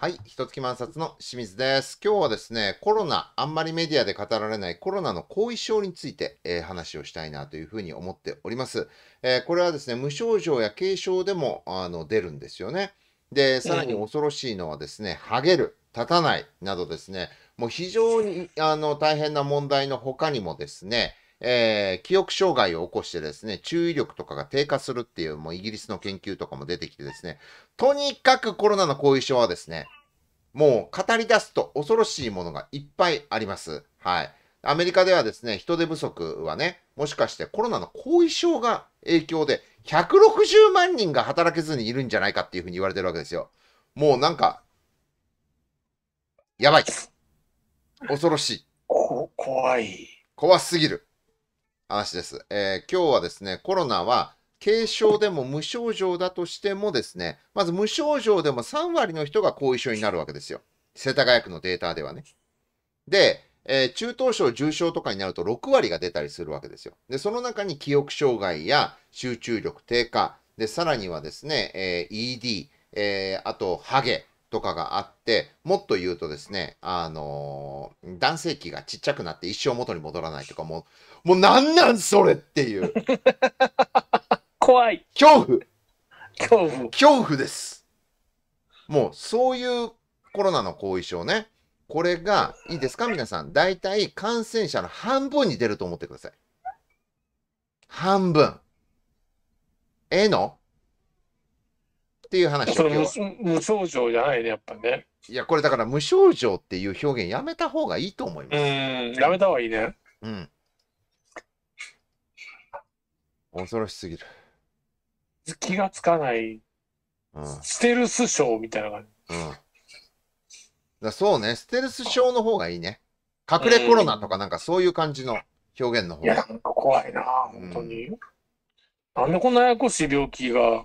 はい、一月満冊の清水です。今日はですね、コロナ、あんまりメディアで語られないコロナの後遺症について、えー、話をしたいなというふうに思っております。えー、これはですね、無症状や軽症でもあの出るんですよね。で、さらに恐ろしいのはですね、ハゲる、立たないなどですね、もう非常にあの大変な問題の他にもですね、えー、記憶障害を起こしてですね、注意力とかが低下するっていう、もうイギリスの研究とかも出てきてですね、とにかくコロナの後遺症はですね、もう語り出すと恐ろしいものがいっぱいあります。はい。アメリカではですね、人手不足はね、もしかしてコロナの後遺症が影響で160万人が働けずにいるんじゃないかっていうふうに言われてるわけですよ。もうなんか、やばい。す。恐ろしい。怖い。怖すぎる。話です。えー、今日はですね、コロナは軽症でも無症状だとしてもですね、まず無症状でも3割の人が後遺症になるわけですよ。世田谷区のデータではね。で、えー、中等症、重症とかになると6割が出たりするわけですよ。で、その中に記憶障害や集中力低下、で、さらにはですね、えー、ED、えー、あと、ハゲ、とかがあって、もっと言うとですね、あのー、男性器がちっちゃくなって一生元に戻らないとか、もう、もうなんなんそれっていう。怖い。恐怖。恐怖。恐怖です。もう、そういうコロナの後遺症ね。これが、いいですか皆さん。大体感染者の半分に出ると思ってください。半分。ええのっていう話そ無症状じゃないね、やっぱね。いや、これだから無症状っていう表現やめた方がいいと思います。うん、やめた方がいいね。うん。恐ろしすぎる。気がつかない、うん、ステルス症みたいな感じ。うん。だそうね、ステルス症の方がいいね。隠れコロナとかなんかそういう感じの表現の方が。いや、なんか怖いな、本当に。うん、なんでこんなややこしい病気が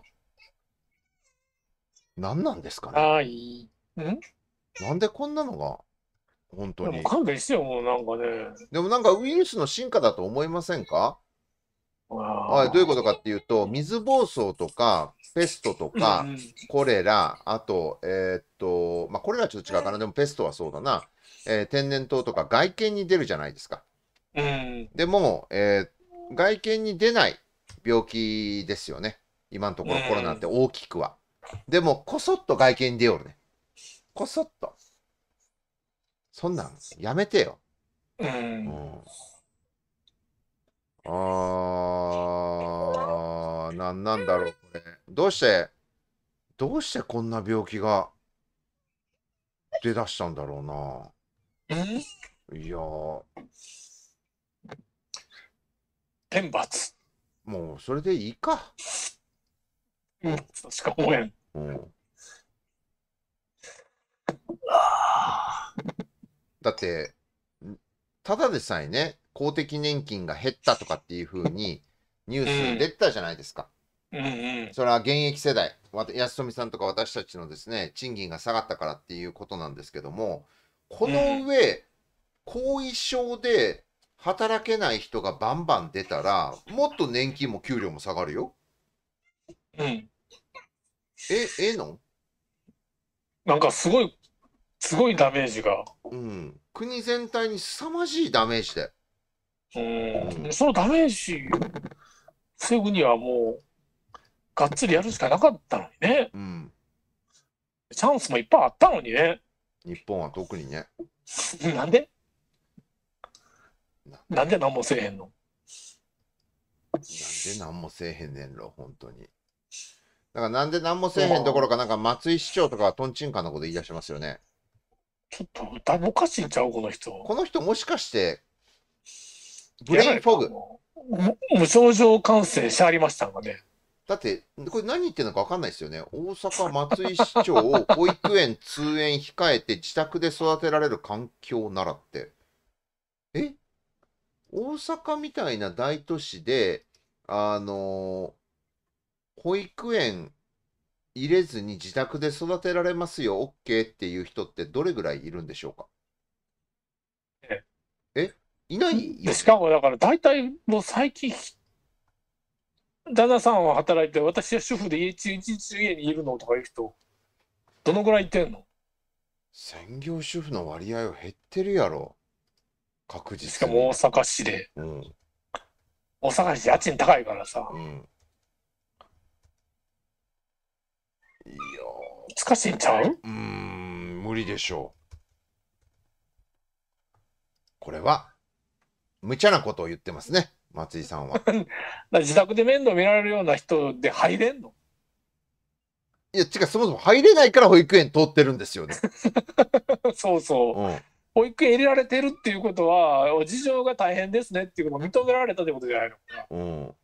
何なんですかね。はい。んなんでこんなのが、本当でもに。勘弁してよ、もうなんかね。でもなんかウイルスの進化だと思いませんかはい、どういうことかっていうと、水暴走とか、ペストとか、コレラ、あと、えーっと、まあ、コレラちょっと違うかな、でもペストはそうだな、えー天然痘とか外見に出るじゃないですか。うん。でも、えー外見に出ない病気ですよね、今のところコロナって大きくは。でも、こそっと外見に出よるね。こそっと。そんなん、やめてよ。うん。うん、あー、なんなんだろう、これ。どうして、どうしてこんな病気が出だしたんだろうな。いや天罰。もう、それでいいか。しか思えん。うん。だって、ただでさえね、公的年金が減ったとかっていうふうにニュース出てたじゃないですか。うんうん、それは現役世代、安富さんとか私たちのですね、賃金が下がったからっていうことなんですけども、この上、後遺症で働けない人がバンバン出たら、もっと年金も給料も下がるよ。うん。え、ええのなんかすごい、すごいダメージが。うん。国全体に凄まじいダメージだよ。うん。そのダメージ、防ぐにはもう、がっつりやるしかなかったのにね。うん。チャンスもいっぱいあったのにね。日本は特にね。なんでなんで何もせえへんのなんで何もせえへんねんろ、本当に。なんらなんで何もせえへんどころか、なんか松井市長とかとんちんかんなこと言い出しますよね。ちょっと歌もおかしいんちゃうこの人。この人もしかして、ブレインフォグ。無症状感染しありましたかね。だって、これ何言ってるのか分かんないですよね。大阪松井市長を保育園通園控えて自宅で育てられる環境ならって。え大阪みたいな大都市で、あの保育園入れずに自宅で育てられますよ、OK っていう人ってどれぐらいいるんでしょうかええいないよ。しかもだから大体もう最近、旦那さんは働いて、私は主婦で家中一日家にいるのとかいう人、どのぐらいいてんの専業主婦の割合は減ってるやろ。確実しかも大阪市で。うん、大阪市家賃高いからさ。うんいや難しいんちゃううん無理でしょうこれは無茶なことを言ってますね松井さんは 自宅で面倒見られるような人で入れんのいや、違う、そもそも入れないから保育園通ってるんですよね。そうそう、うん。保育園入れられてるっていうことは、事情が大変ですねっていうのも認められたってことじゃないのかな。うん。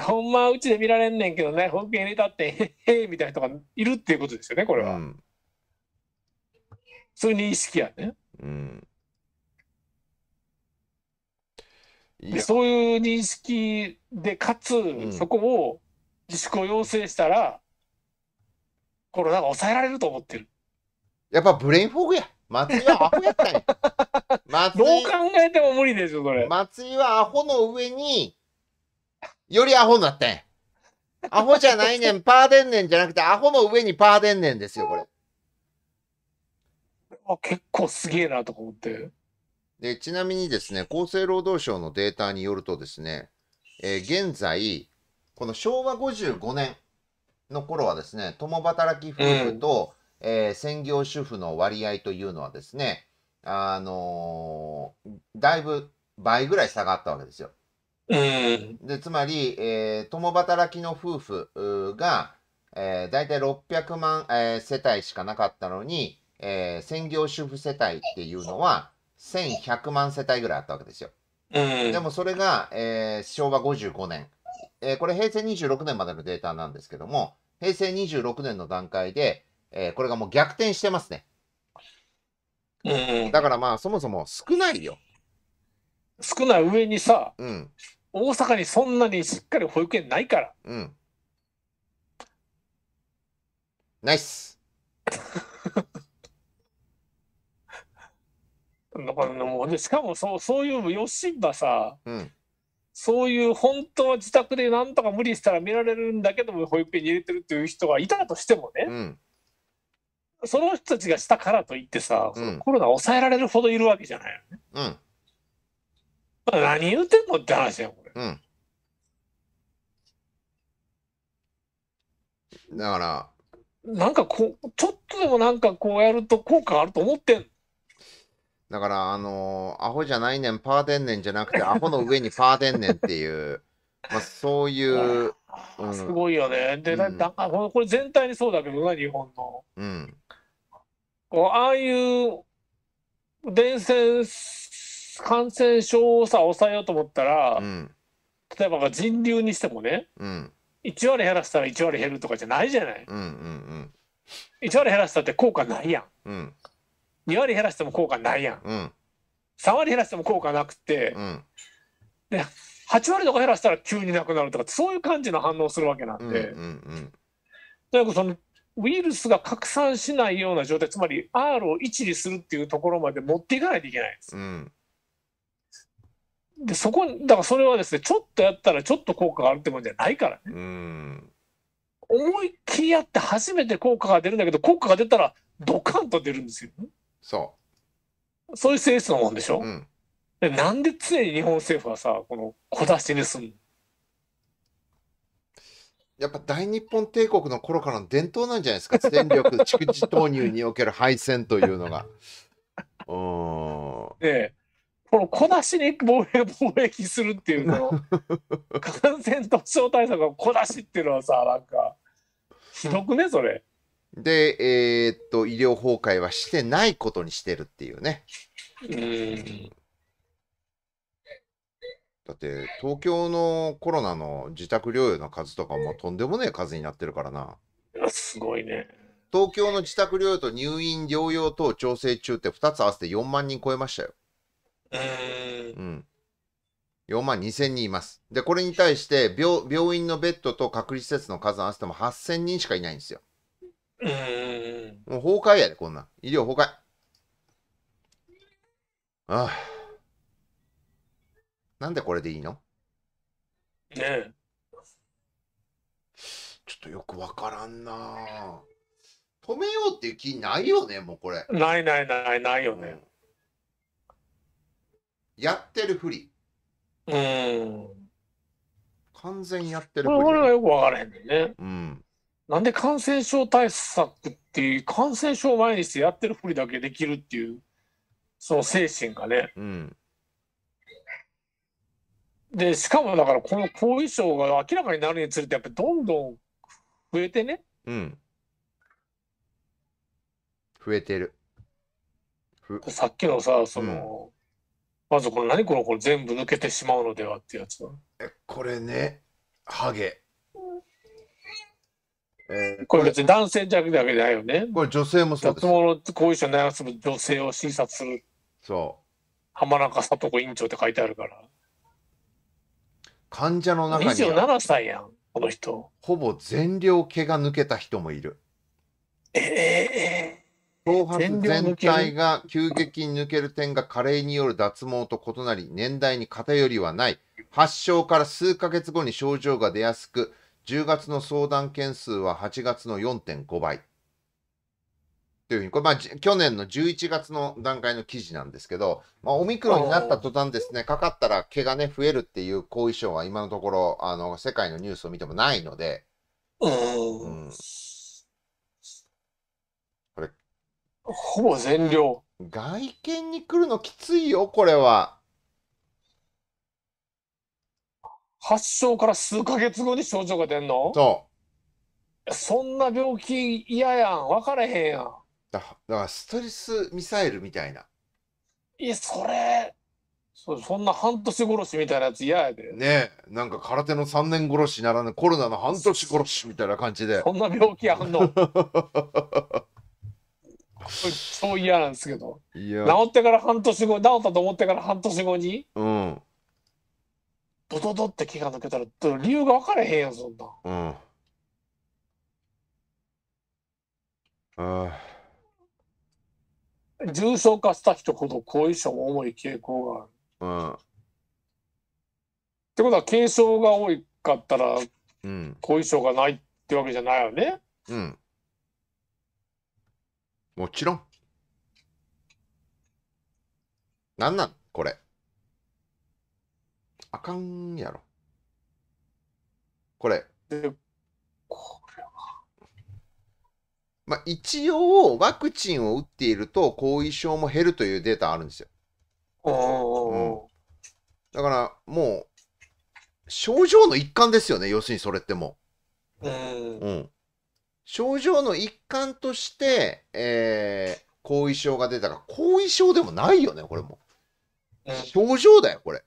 ほんまうちで見られんねんけどね、保育園にたって、へえみたいな人がいるっていうことですよね、これは。うん、そういう認識やね。うん、そういう認識で、かつ、うん、そこを自粛を要請したら、コロナが抑えられると思ってる。やっぱブレインフォグや。松井はアホやったんや。どう考えても無理でしょ、それ。松井はアホの上に、よりアホになってアホじゃないねん、パーでんねんじゃなくて、アホの上にパーでんねんですよ、これ。あ結構すげえなと思って。でちなみにですね、厚生労働省のデータによるとですね、えー、現在、この昭和55年の頃はですね、共働き夫婦と、うん、えー、専業主婦の割合というのはですね、あのー、だいぶ倍ぐらい下がったわけですよ。うん、でつまり、えー、共働きの夫婦が、えー、大体600万、えー、世帯しかなかったのに、えー、専業主婦世帯っていうのは1100万世帯ぐらいあったわけですよ。うん、でもそれが、えー、昭和55年、えー、これ平成26年までのデータなんですけども平成26年の段階で、えー、これがもう逆転してますね。うん、だからまあそもそも少ないよ。少ない上にさ、うん、大阪にそんなにしっかり保育園ないから。うん。ナイス。だからもうしかもそうそういうよしんばさ、うん、そういう本当は自宅でなんとか無理したら見られるんだけども保育園に入れてるっていう人がいたとしてもね、うん、その人たちがしたからといってさ、うん、コロナ抑えられるほどいるわけじゃないよね。うんまあ、何言うてんのって話やこれ。うん。だから、なんかこう、ちょっとでもなんかこうやると効果あると思ってん。だから、あのー、アホじゃないねん、パーテンねんじゃなくて、アホの上にパーテンねんっていう、まあそういう。すごいよね。で、なんか、これこれ全体にそうだけどな、日本の。うん。こうああいう伝染感染症をさ抑えようと思ったら、うん、例えば人流にしてもね、うん、1割減らしたら1割減るとかじゃないじゃない。うんうんうん、1割減らしたって効果ないやん。うん、2割減らしても効果ないやん。うん、3割減らしても効果なくて、うん、で8割とか減らしたら急になくなるとかそういう感じの反応するわけなんで。うんうんうん、かそのウイルスが拡散しないような状態つまり R を1にするっていうところまで持っていかないといけないんです。うんでそこだからそれはですねちょっとやったらちょっと効果があるってもんじゃないからね。思いっきりやって初めて効果が出るんだけど効果が出たらドカンと出るんですよ。そうそういう性質のもんでしょ。うん、でなんで常に日本政府はさこの小出しにすんのやっぱ大日本帝国の頃からの伝統なんじゃないですか戦力蓄次 投入における敗戦というのが。うん。ええこの小出しに防衛防衛するっていうの感染特症対策の小出しっていうのはさなんかひどくねそれ。で、えー、っと医療崩壊はしてないことにしてるっていうね。うんだって東京のコロナの自宅療養の数とかもとんでもねえ数になってるからな。すごいね。東京の自宅療養と入院療養等調整中って2つ合わせて4万人超えましたよ。うん。4万2千人います。で、これに対して病、病院のベッドと隔離施設の数合わせても8000人しかいないんですよ。うん、もう崩壊やで、こんなん。医療崩壊。ああ。なんでこれでいいのねえ。ちょっとよくわからんな止めようっていう気ないよね、もうこれ。ないないないないよね。うんやってるふり。うん。完全やってるふり。これがよく分からへんねうん。なんで感染症対策っていう感染症を毎日やってるふりだけできるっていうその精神がね。うん、でしかもだからこの後遺症が明らかになるにつれてやっぱどんどん増えてね。うん、増えてる。さっきのさその、まずこれ何このこれ全部抜けてしまうのではってやつえこれねハゲ。えー、これ別に男性だけだけじゃないよね。これ女性もそうです。脱毛の後遺症悩ま女性を診察する。そう。浜中里子院長って書いてあるから。患者の中には。27歳やん、この人。ほぼ全量毛が抜けた人もいる。ええー頭髪全体が急激に抜ける点が加齢による脱毛と異なり、年代に偏りはない。発症から数ヶ月後に症状が出やすく、10月の相談件数は8月の4.5倍。というふうに、これ、まあ、去年の11月の段階の記事なんですけど、まあ、オミクロンになった途端ですね、かかったら毛がね、増えるっていう後遺症は今のところ、あの、世界のニュースを見てもないので、うんほぼ全量。外見に来るのきついよ、これは。発症から数ヶ月後に症状が出んのそう。そんな病気嫌やん。分からへんやん。だだからストレスミサイルみたいな。いや、それ、そそんな半年殺しみたいなやつ嫌やで。ねえ、なんか空手の3年殺しならぬコロナの半年殺しみたいな感じで。そんな病気あんの 超う嫌なんですけどいや治ってから半年後治ったと思ってから半年後にうんドドドって気が抜けたら理由が分からへんやんそんなうんああ重症化した人ほど後遺症も重い傾向があるうんってことは軽症が多かったらうん後遺症がないってわけじゃないよねうんもちろん。なんなんこれ。あかんやろ。これ。これは。まあ、一応、ワクチンを打っていると、後遺症も減るというデータあるんですよ。おうん、だから、もう、症状の一環ですよね、要するにそれってもう。うん。症状の一環として、えー、後遺症が出たら、後遺症でもないよね、これも。症状だよ、これ。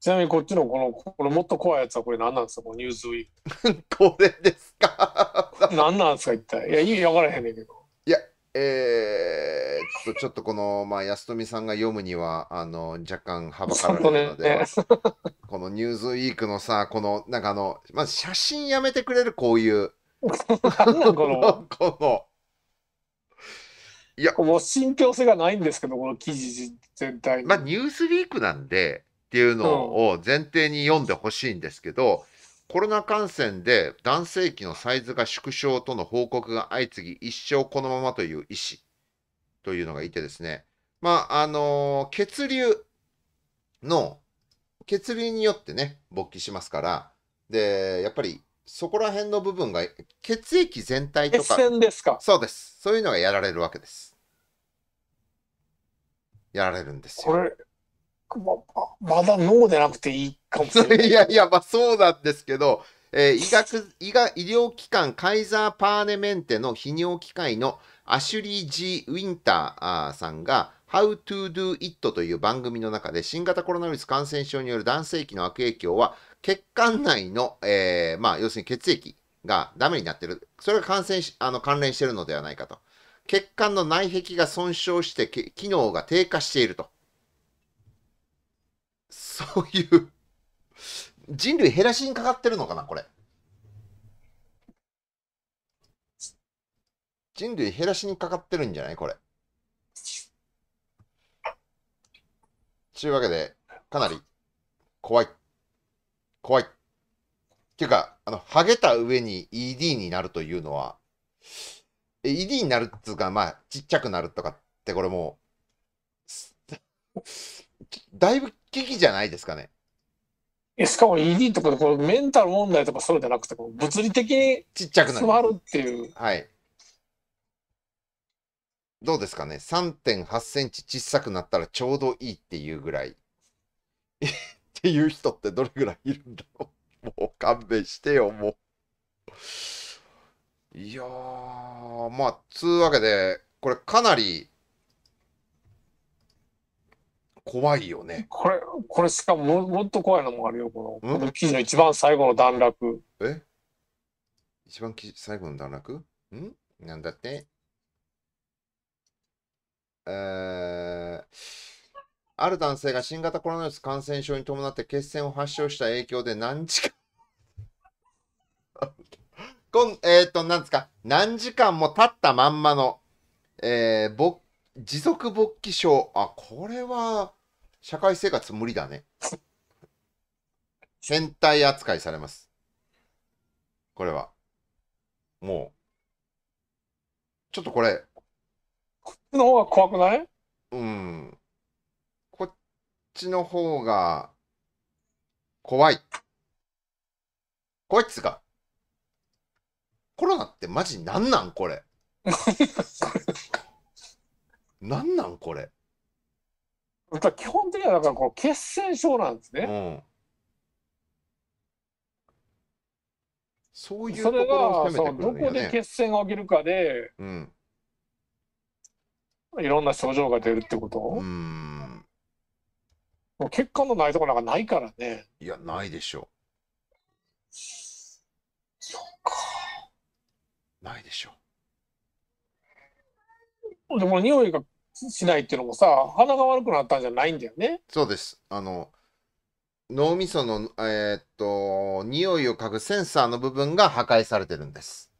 ちなみにこっちのこの、これもっと怖いやつはこれ何なんですか、このニュースウィーク。これですか 何なんですか、一体。いや、意味分からへんねんけど。えー、っと、ちょっとこの、まあ、安富さんが読むには、あの、若干はばかられるので、このニュースウィークのさ、この、なんかあの、まず写真やめてくれる、こういう。この。いや、もう信憑性がないんですけど、この記事全体まあ、ニュースウィークなんで、っていうのを前提に読んでほしいんですけど、コロナ感染で男性器のサイズが縮小との報告が相次ぎ、一生このままという医師というのがいてですね、まあ、あのー、血流の、血流によってね、勃起しますから、で、やっぱりそこら辺の部分が血液全体とか。かそうです。そういうのがやられるわけです。やられるんですよ。これ、ままだ脳でなくていいかもしれない。いやいや、まあそうなんですけど、えー、医学、医学、医療機関、カイザーパーネメンテの泌尿機械のアシュリー・ジー・ウィンターさんが、How to do it という番組の中で、新型コロナウイルス感染症による男性器の悪影響は、血管内の、えー、まあ、要するに血液がダメになってる。それが感染し、あの、関連してるのではないかと。血管の内壁が損傷して、機能が低下していると。そういう人類減らしにかかってるのかな、これ。人類減らしにかかってるんじゃないこれ。ちゅうわけで、かなり怖い。怖い。っていうか、あの、ハゲた上に ED になるというのは、ED になるっつうか、まあ、ちっちゃくなるとかって、これもう、だいぶ危機じゃないですかね。えしかも ED とかこれメンタル問題とかそうじゃなくてこう物理的にちっちゃくな詰まるるっていうはい。どうですかね。3.8センチ小さくなったらちょうどいいっていうぐらい。っていう人ってどれぐらいいるんだろう。もう勘弁してよ、もう。いやー、まあ、つうわけで、これかなり怖いよね。これ、これしかももっと怖いのもあるよ、この、この記事の一番最後の段落。え一番き最後の段落んなんだってえー、ある男性が新型コロナウイルス感染症に伴って血栓を発症した影響で何時間 こん、えっ、ー、と、なんですか、何時間も経ったまんまの、えー、勃持続勃起症。あ、これは、社会生活無理だね。戦隊扱いされます。これは。もう。ちょっとこれ。こっちの方が怖くないうん。こっちの方が、怖い。怖いっつうか。コロナってマジなんなんこれ。なんなんこれ。基本的にはだからこう血栓症なんですね。うん、そういうところを攻めてくるん、ね、どこで血栓が起きるかで、うん、いろんな症状が出るってことうん血管のないところなんかないからね。いや、ないでしょう。そっか。ないでしょう。でも匂いがしないっていうのもさ鼻が悪くなったんじゃないんだよねそうですあの脳みそのえー、っと匂いを嗅ぐセンサーの部分が破壊されてるんです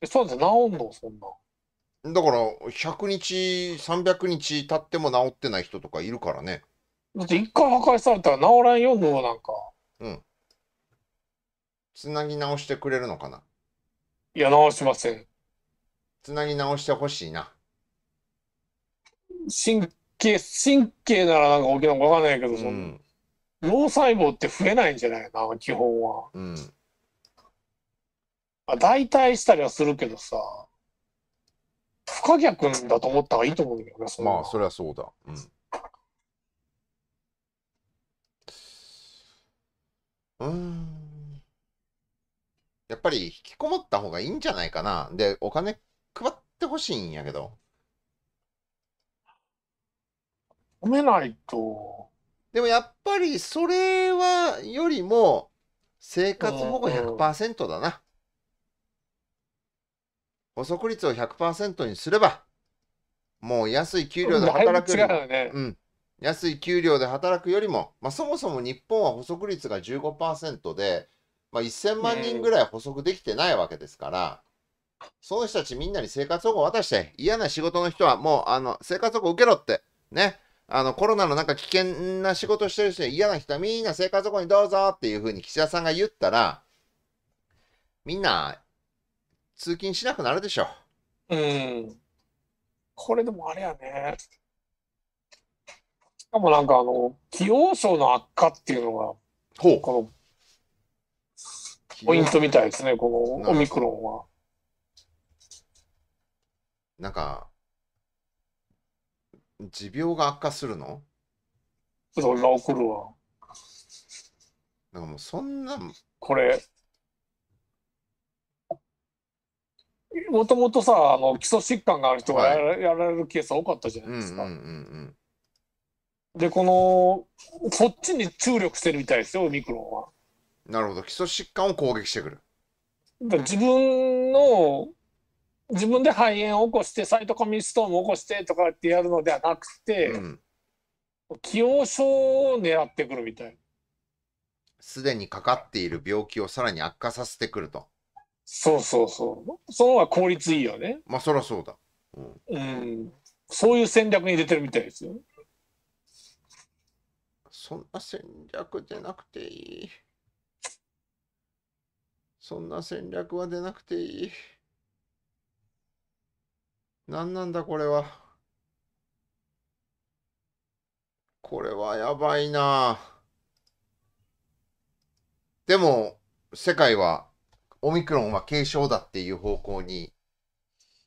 えそうです治んのそんなだから100日300日経っても治ってない人とかいるからねだって一回破壊されたら治らんよ脳なんかうんつなぎ直してくれるのかないや直しませんつなぎ直してほしいな神経、神経ならなんか大きいのか分かんないけど、その、脳細胞って増えないんじゃないかな、基本は。うん。まあ、代替したりはするけどさ、不可逆だと思った方がいいと思うんだよね、そのまあ、そりゃそうだ。うん。うんやっぱり引きこもった方がいいんじゃないかな。で、お金配ってほしいんやけど。褒めないと。でもやっぱりそれはよりも生活保護100%だな。補足率を100%にすれば、もう安い給料で働くよりも、ね、うん、安い給料で働くよりも、まあ、そもそも日本は補足率が15%で、まあ、1000万人ぐらい補足できてないわけですから、その人たちみんなに生活保護渡して、嫌な仕事の人はもうあの生活保護受けろって、ね、あの、コロナのなんか危険な仕事してる人、嫌な人はみんな生活保護にどうぞっていうふうに岸田さんが言ったら、みんな通勤しなくなるでしょ。うん。これでもあれやね。しかもなんかあの、気温層の悪化っていうのが、ほう。この、ポイントみたいですね、このオミクロンは。なんか、持病が悪化するのそんな怒るわ。なんかもうそんな。これ。もともとさあの基礎疾患がある人がやらはい、やられるケース多かったじゃないですか。うんうんうんうん、でこのそっちに注力してるみたいですよオミクロンは。なるほど基礎疾患を攻撃してくる。自分の自分で肺炎を起こしてサイトコミストームを起こしてとかってやるのではなくて、うん、既往症を狙ってくるみたいすでにかかっている病気をさらに悪化させてくるとそうそうそうその方が効率いいよねまあそりゃそうだ、うん、うん、そういう戦略に出てるみたいですよそんな戦略じゃなくていいそんな戦略は出なくていい。何なんだこれは。これはやばいなでも、世界は、オミクロンは軽症だっていう方向に、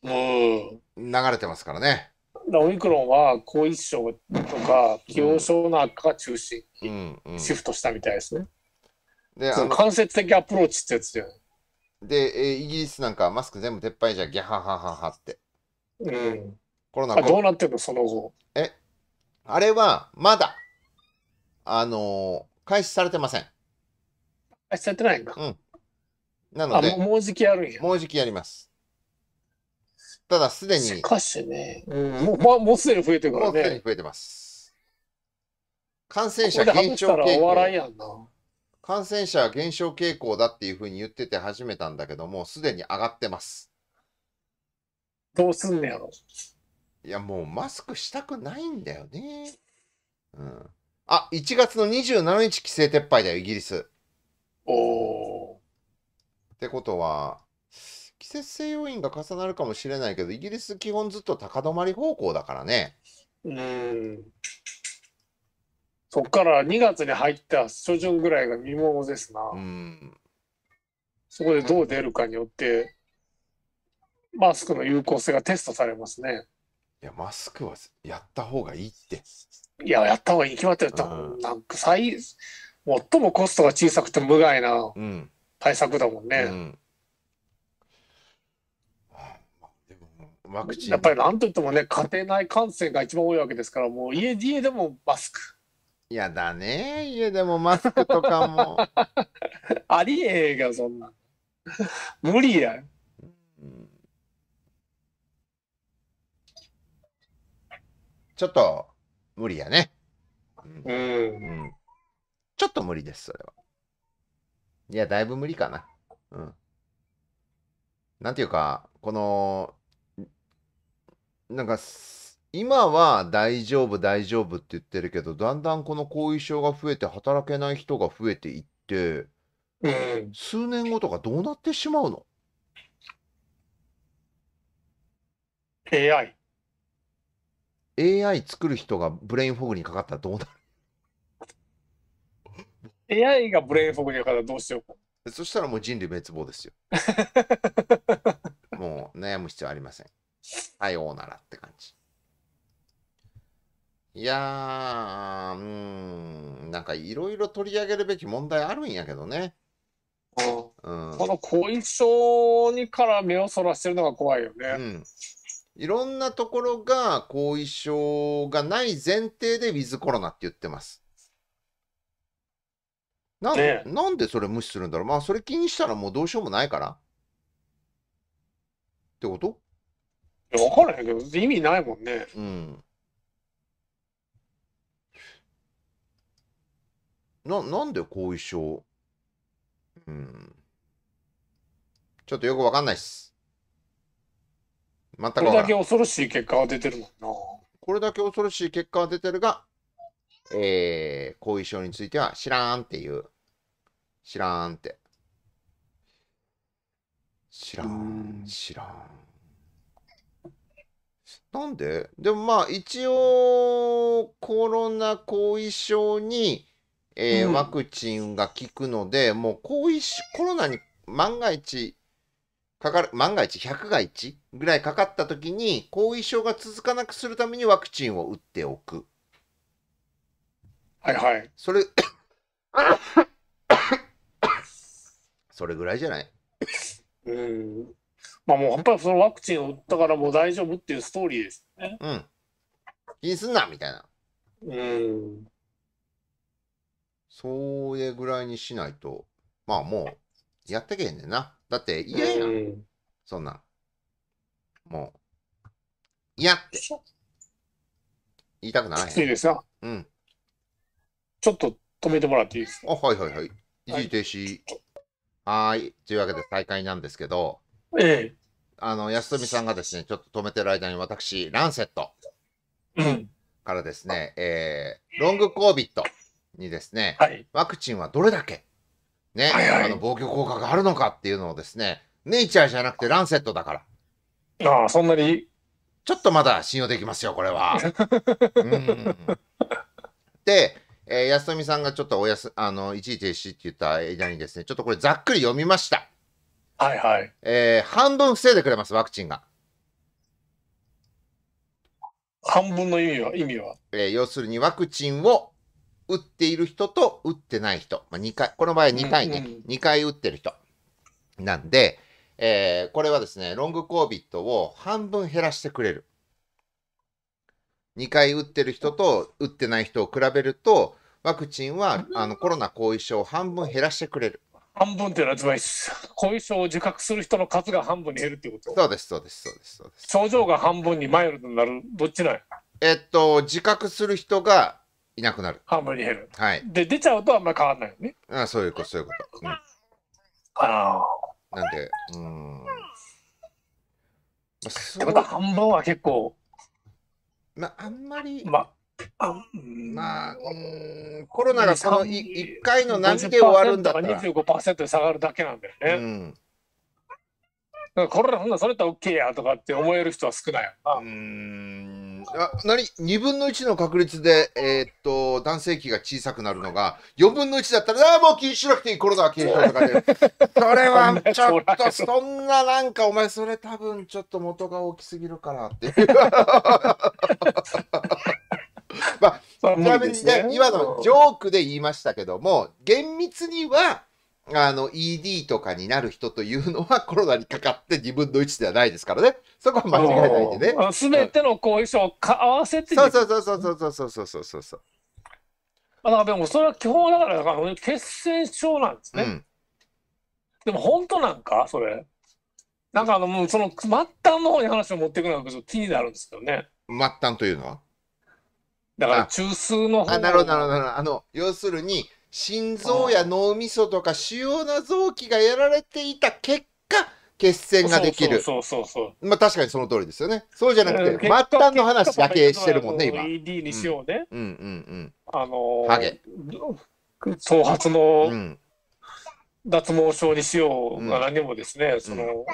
流れてますからね。オミクロンは後遺症とか、既往症の悪化が中心にシフトしたみたいですね。うんうん、で、間接的アプローチってやつじゃなえで、イギリスなんかマスク全部撤廃じゃギャハハハハって。うん。コロナあどうなってんの、その後。え、あれは、まだ、あのー、開始されてません。開始されてないんかうん。なので、もうじきやるんや。もうじきやります。ただ、すでに。しかしね、うん、もう、まもうすでに増えてるからね。もうすでに増えてます。感染者減少傾向。感染者減少傾向だっていうふうに言ってて始めたんだけども、すでに上がってます。どうすんねやろ。いや、もうマスクしたくないんだよね。うん。あ、1月の27日規制撤廃だよ、イギリス。おお。ってことは、季節性要因が重なるかもしれないけど、イギリス基本ずっと高止まり方向だからね。うん。そっから2月に入った初旬ぐらいが見ものですな。うん。そこでどう出るかによって、マスクの有効性がテストされますね。いや、マスクはやった方がいいって。いや、やった方がいい決まってると、うん、なんか最、最もコストが小さくて無害な対策だもんね。うんうんワクチンやっぱりなんといってもね、家庭内感染が一番多いわけですから、もう家家でもマスク。いやだね、家でもマスクとかも。ありえへんが、そんな。無理や。うんちょっと無理やね。うん。うん、ちょっと無理です、それは。いや、だいぶ無理かな。うん。なんていうか、この、なんか、今は大丈夫、大丈夫って言ってるけど、だんだんこの後遺症が増えて、働けない人が増えていって、うん、数年後とかどうなってしまうの ?AI。AI 作る人がブレインフォグにかかったらどうなる ?AI がブレインフォグにかかったらどうしようそしたらもう人類滅亡ですよ。もう悩む必要ありません。さようならって感じ。いやー、うん、なんかいろいろ取り上げるべき問題あるんやけどね。うん、この後遺症にから目をそらしてるのが怖いよね。うんいろんなところが後遺症がない前提でウィズコロナって言ってます。なんね、なんでそれ無視するんだろうまあそれ気にしたらもうどうしようもないからってこと分からへんけど意味ないもんね。うん。ななんで後遺症うん。ちょっとよくわかんないっす。全くこれだけ恐ろしい結果が出てるもんな。これだけ恐ろしい結果が出てるが、えー、後遺症については知らんっていう。知らんって。知らん、知らん。なんででもまあ一応コロナ後遺症に、えー、うん、ワクチンが効くので、もう後遺コロナに万が一かかる、万が一、100が1ぐらいかかった時に、後遺症が続かなくするためにワクチンを打っておく。はいはい。それ、それぐらいじゃないうん。まあもうやっぱりそのワクチンを打ったからもう大丈夫っていうストーリーですね。うん。気にすんなみたいな。うん。それぐらいにしないと、まあもう、やってけへんねんな。だって嫌やん、や、そんなもう嫌って言いたくないきついですようんちょっと止めてもらっていいですかあはいはいはい一時停止はいというわけで再開なんですけどええあの安富さんがですねちょっと止めてる間に私ランセットからですね、えー、ロングコービットにですね、はい、ワクチンはどれだけね、はいはい、あの防御効果があるのかっていうのをですね、ネイチャーじゃなくてランセットだから。ああ、そんなにちょっとまだ信用できますよ、これは。うんで、えー、安富さんがちょっとおやす、あの、一時停止って言った間にですね、ちょっとこれざっくり読みました。はいはい。えー、半分防いでくれます、ワクチンが。半分の意味は意味は、えー、要するにワクチンを打っている人と打ってない人、まあ、2回、この場合2回ね、うんうん、2回打ってる人なんで、えー、これはですね、ロングコービットを半分減らしてくれる。2回打ってる人と打ってない人を比べると、ワクチンはあのコロナ後遺症を半分減らしてくれる。半分というのはつまり後遺症を自覚する人の数が半分に減るっていうことそうですそうですそうですそうです症状が半分にマイルドになるどっちなんやえっと自覚する人がいなくなる。半分に減る。はい。で、出ちゃうとあんまり変わらないよね。あそういうこと、そういうこと。うん、ああ。なんで、うん。まあ、ってことは半分は結構。まあ、あんまり。まあ、まあ、うん、コロナがその1回の何で終わるんだったら。25%で下がるだけなんだよね。うん。これほんなそれったら OK やとかって思える人は少ないよな。うん何2分の1の確率で、えー、っと男性器が小さくなるのが4分の1だったらあもう気にしなくていいコロナは気にとかで それはちょっとそんななんかお前それ多分ちょっと元が大きすぎるかなっていう。まあ、ちなみにね、今のジョークで言いましたけども厳密にはあの、ED とかになる人というのは コロナにかかって2分の1ではないですからね。そこは間違いないでね。すべての後遺症を合わせて、うそうそうそうそうそうそうそうそうそう。まあ、だからでもそれは基本だから、だから血栓症なんですね。うん、でも本当なんかそれ。なんかあの、もうその末端の方に話を持っていくのが気になるんですけどね。末端というのはだから中枢の方あ、なるほど、なるほど。あの、要するに、心臓や脳みそとか主要な臓器がやられていた結果、血栓ができる。そうそうそうまあ確かにその通りですよね。そうじゃなくて、末端の話だけしてるもんね、今。ED にしようね。うん、うん、うんうん。あのー、ハゲ。頭髪の、脱毛症にしようが何もですね、うん、その、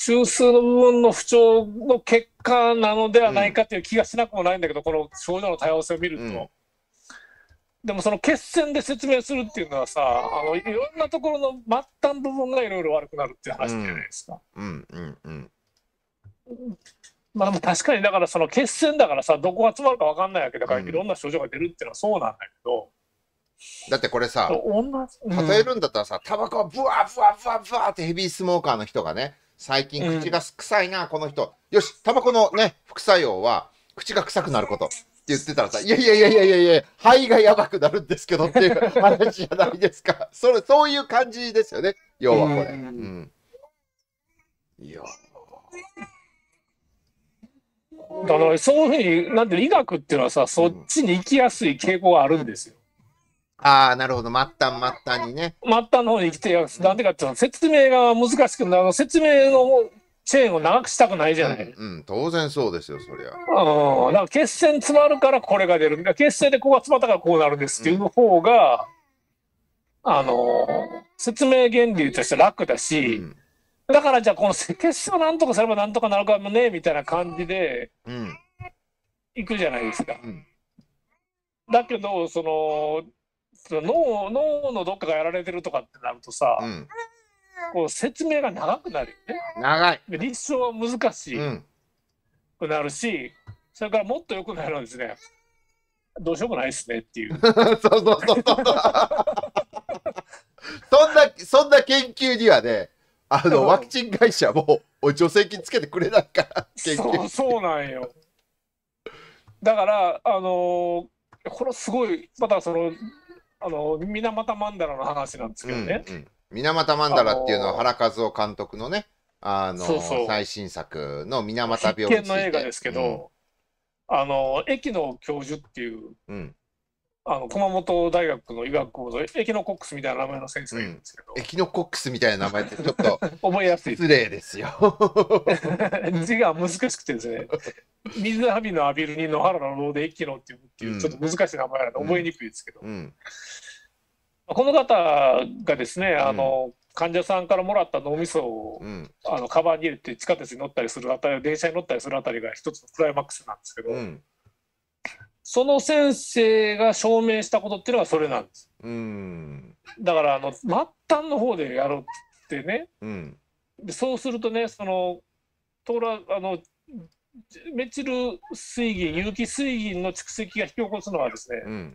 中枢の部分の不調の結果なのではないかという気がしなくもないんだけど、この症状の多様性を見ると。でもその決戦で説明するっていうのはさあのいろんなところの末端部分がいろいろ悪くなるっていう話じゃないですか。うんうんうんまあでも確かにだからその決戦だからさどこが詰まるか分かんないわけだから、いろんな症状が出るっていうのはそうなんだけど。だってこれさ、例えるんだったらさタバコをブワブワブワブワってヘビースモーカーの人がね最近口が臭いな、この人よしタバコのね副作用は口が臭くなること言ってたらさ、いやいやいやいやいやいや、肺がやばくなるんですけどっていう話じゃないですか。それ、そういう感じですよね。要はこれ。いや。だからそういうふうに、なんて医学っていうのはさ、そっちに行きやすい傾向があるんですよ。ああ、なるほど。末端、末端にね。末端の方に行きて、なんでかっていうと説明が難しくなる。説明のチェーンを長くしたくないじゃない。うん、うん、当然そうですよ、そりゃ。うん、だから血栓詰まるからこれが出る。血栓でここが詰まったからこうなるんですっていう方が、うん、あの、説明原理として楽だし、うん、だからじゃあこの血栓をなんとかすればなんとかなるかもね、みたいな感じで、うん、いくじゃないですか。だけど、その、脳脳のどっかがやられてるとかってなるとさ、うん、こう説明が長くなるよね。長い。立証は難しい、くなるし、それからもっと良くなるんですね。どうしようもないですねっていう。そうそうそうそう。そんな、そんな研究にはね、あの、ワクチン会社も、お助成金つけてくれないから、そう、そうなんよ。だから、あのー、これすごい、またその、あの、水俣曼荼羅の話なんですけどね。うんうん水俣曼荼羅っていうのは原和夫監督のね、あのそうそう最新作の水俣病にの映画ですけど、うん、あの駅の教授っていう、うん、あの熊本大学の医学部の駅のコックスみたいな名前の先生なんですけど、うん、エキコックスみたいな名前ってちょっと 覚えやすい失礼ですよ 字が難しくてですね水浴びの浴びるに野原の牢で駅のっていうっていう、ちょっと難しい名前なんで覚えにくいですけど、うんこの方がですね、あの、患者さんからもらった脳みそを、うん、あのカバンに入れて地下鉄に乗ったりするあたり電車に乗ったりするあたりが一つのクライマックスなんですけど、うん、その先生が証明したことっていうのはそれなんです。うん、だからあの末端の方でやろうってね、でそうするとねそのトラあのメチル水銀有機水銀の蓄積が引き起こすのはですね、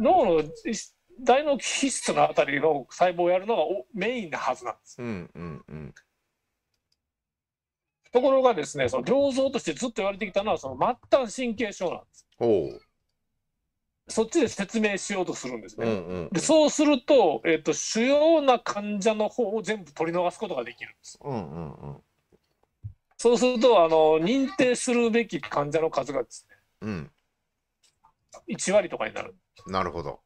脳の大脳皮質のあたりの細胞をやるのがメインなはずなんです。うんうんうん、ところがですねその病造としてずっと言われてきたのはその末端神経症なんです。そっちで説明しようとするんですね。うんうん、でそうすると,、えーと、と主要な患者の方を全部取り逃すことができるんです。うんうんうん、そうするとあの認定するべき患者の数がですね、うん、1割とかになる。なるほど。